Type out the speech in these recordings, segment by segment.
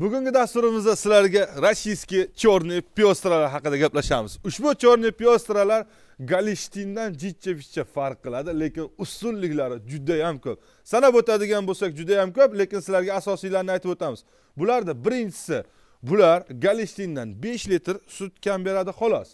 bugungi dasturimizda sizlarga rossiyskiy черный пестралар haqida gaplashamiz ushbu черный пестралар galishtindan jichcha pichcha farq qiladi lekin ustunliklari judayam ko'p sanab o'tadigan bo'lsak judayam ko'p lekin sizlarga asosiylarini aytib o'tamiz bularda birinchisi bular galishtindan besh litr sut kam beradi xolos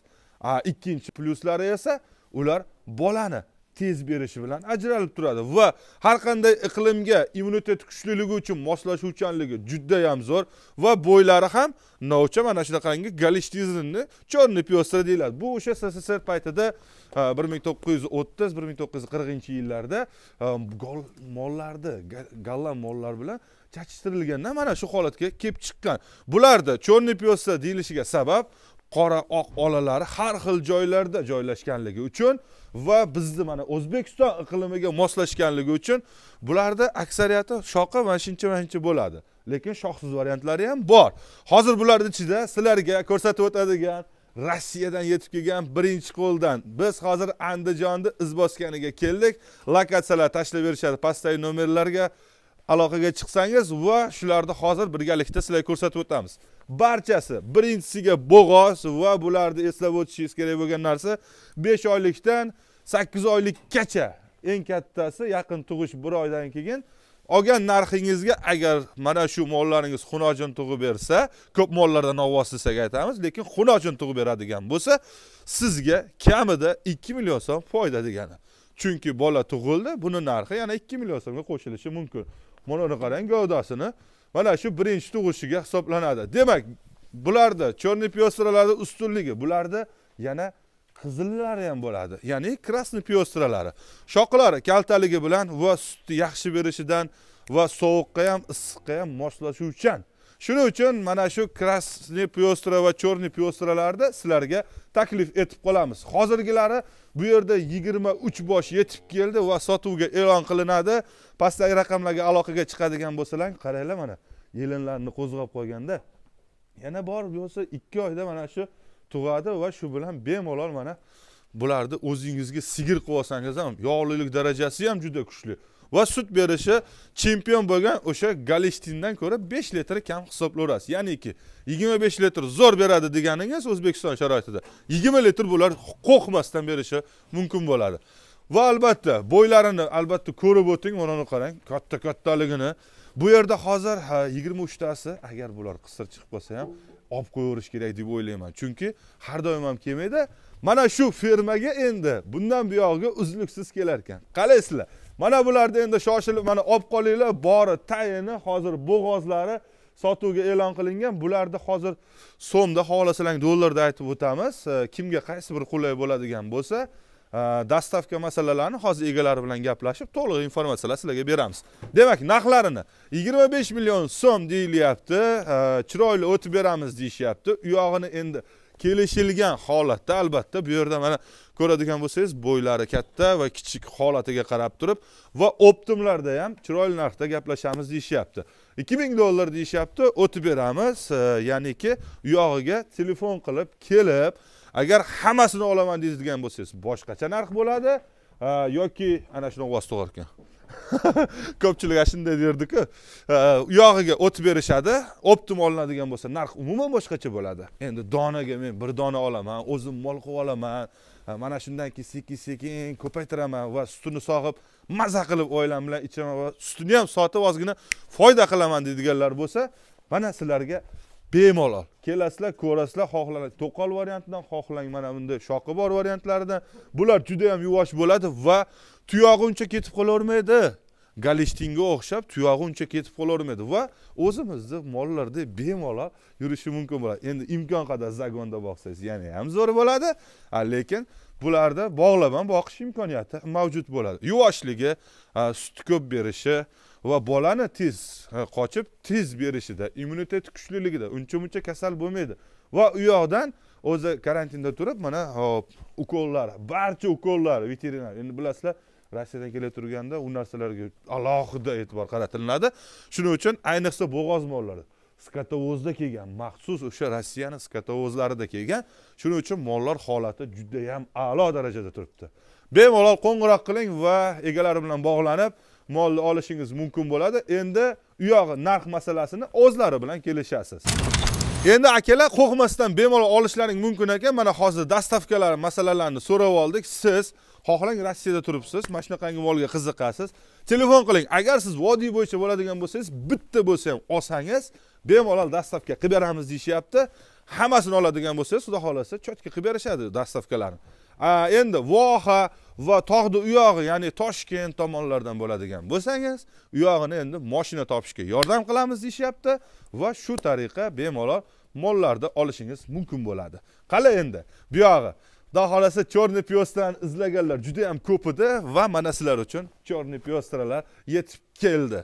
ikkinchi plyuslari esa ular bolani tez berishi bilan ajralib turadi va har qanday iqlimga immunitet kuchliligi uchun moslashuvchanligi judayam zo'r va bo'ylari ham novcha mana shunaqangi galishtizinni черный пестр deyiladi bu o'sha sssr paytida bir ming to'qqiz yuz o'ttiz bir ming to'qqiz yuz qirqinchi yillarda mollarni golland mollari bilan chachishtirilganda mana shu holatga kelib chiqqan bularni черный пестr deyilishiga sabab qora oq olalari har xil joylarda joylashganligi uchun va bizni mana o'zbekiston iqlimiga moslashganligi uchun bularni aksariyati shoqi mana shuncha mana shuncha bo'ladi lekin shoxsiz variantlari ham bor hozir bularni ichida sizlarga ko'rsatib o'tadigan rossiyadan yetib kelgan birinchi qo'ldan biz hozir andijonni iz bosganiga keldik lokatsiyalar tashlab berishadi pastdagi nomerlarga aloqaga chiqsangiz va shularni hozir birgalikda sizlarga ko'rsatib o'tamiz barchasi birinchisiga bo'g'oz va bularni eslab o'tishingiz kerak bo'lgan narsa besh oylikdan sakkiz oylikkacha eng kattasi yaqin tug'ish bir oydan keyin olgan narxingizga agar mana shu mollaringiz xunojin tug'ib bersa ko'p mollarda novvoz desak aytamiz lekin xunojin tug'ib beradigan bo'lsa sizga kamida ikki million so'm foyda degani chunki bola tug'ildi buni narxi yana ikki million so'mga qo'shilishi mumkin mana uni qarang gavdasini mana shu birinchi tug'ishiga hisoblanadi demak bularda черный пестраларni ustunligi bularda yana qizillari ham bo'ladi ya'ni красный piyostralari shoqlari kaltaligi bilan va sutni yaxshi berishidan va sovuqqa ham issiqqa ham moslashuvchan shuning uchun mana shu красный песtra va черный пестраlarda sizlarga taklif etib qolamiz hozirgilari bu yerda yigirma uch bosh yetib keldi va sotuvga e'lon qilinadi pastdagi raqamlarga aloqaga chiqadigan bo'lsalar qaranglar mana yelinlarni qo'zg'ab qo'yganda yana bor bo'lsa ikki oyda mana shu tug'adi va shu bilan bemalol mana bularni o'zingizga sigir qilib olsangiz ham yog'lilik darajasi ham juda kuchli va sut berishi chempion bo'lgan o'sha galishtindan ko'ra 5 litr kam hisoblaverasiz ya'niki 25 litr zo'r beradi deganingiz o'zbekiston sharoitida 20 litr bular qo'rqmasdan berishi mumkin bo'ladi va albatta bo'ylarini albatta ko'rib o'ting mana qarang katta kattaligini bu yerda hozir ha 23 tasi agar bular qisir chiqib qolsa ham olib qo'yaverish kerak deb o'ylayman chunki har doim ham kelmaydi mana shu fermaga endi bundan buyog'iga uzluksiz kelar ekan qalaysizlar mana bularni endi shoshilib mana olib qolinglar bori tayini hozir bo'g'ozlari sotuvga e'lon qilingan bularni hozir so'mda xohlasalar dollarda aytib o'tamiz kimga qaysi bir qulay bo'ladigan bo'lsa dastavka masalalarini hozir egalari bilan gaplashib to'liq informatsiyalar sizlarga beramiz demak narxlarini yigirma besh million so'm deyilyapti chiroyli o'tib beramiz deyishyapti u yog'ini endi kelishilgan holatda albatta bu yerda mana ko'radigan bo'lsangiz bo'ylari katta va kichik holatiga qarab turib va optimlarda ham chiroyli narxda gaplashamiz deyishyapti ikki ming dollar deyishyapti o'tib beramiz e, ya'niki u yog'iga telefon qilib kelib agar hammasini olaman deydigan bo'lsangiz boshqacha narx bo'ladi e, yoki ana shunaqa ovoz tug'ar ekan ko'pchilik shunday derdiku u yog'iga o't berishadi optim olinadigan bo'lsa narx umuman boshqacha bo'ladi endi donaga men bir dona olaman o'zim mol qilib olaman mana shundan keyin sekin sekin ko'paytiraman va sutini sog'ib maza qilib oilam bilan ichaman va sutini ham sotib ozgina foyda qilaman deydiganlar bo'lsa mana sizlarga bemalol kelasizlar ko'rasizlar xohlang to'qol variantidan xohlang mana bunday shoqi bor variantlaridan bular juda yam yuvosh bo'ladi va tuyog'i uncha ketib qolavermaydi galishtinga o'xshab tuyog'i uncha ketib qolavermaydi va o'zimizni mollarda bemalol yurishi mumkin bo'ladi endi imkon qadar zagonda boqsangiz yana ham zo'r bo'ladi lekin bularda ham boqish imkoniyati mavjud bo'ladi yuvoshligi suti ko'p berishi va bolani tez qochib tez berishida immuniteti kuchliligida uncha muncha kasal bo'lmaydi va u yoqdan o'zi karantinda turib mana hop ukollar barcha ukollar veterinar endi bilasizlar rossiyadan kela turganda u narsalarga alohida e'tibor qaratilinadi shuning uchun ayniqsa bo'g'oz mollari skatovozda kelgan maxsus o'sha rossiyani skatovozlarida kelgan shuning uchun mollar holati judayam a'lo darajada turibdi bemalol qo'ng'iroq qiling va egalari bilan bog'lanib molni olishingiz mumkin bo'ladi endi u yog'i narx masalasini o'zlari bilan kelishasiz endi akalar qo'rqmasdan bemalol olishlaring mumkin ekan mana hozir dastavkalar masalalarini so'rab oldik siz xohlang rossiyada turibsiz mana shunaqangi molga qiziqasiz telefon qiling agar siz vodiy bo'yicha bo'ladigan bo'lsangiz bitta bo'lsa ham olsangiz bemalol dastavka qilib beramiz deyishyapti hammasini oladigan bo'lsangiz xudo xohlasa chotka qilib berishadi dostavkalarni endi voha va tog'ni uyog'i ya'ni toshkent tomonlardan bo'ladigan bo'lsangiz uyog'ini endi moshina topishga yordam qilamiz deyishyapti va shu tariqa bemalol mollarni olishingiz mumkin bo'ladi qala endi bu yog'i xudo xohlasa черный пестрani izlaganlar juda yam ko'p edi va mana sizlar uchun черный пестраlar yetib keldi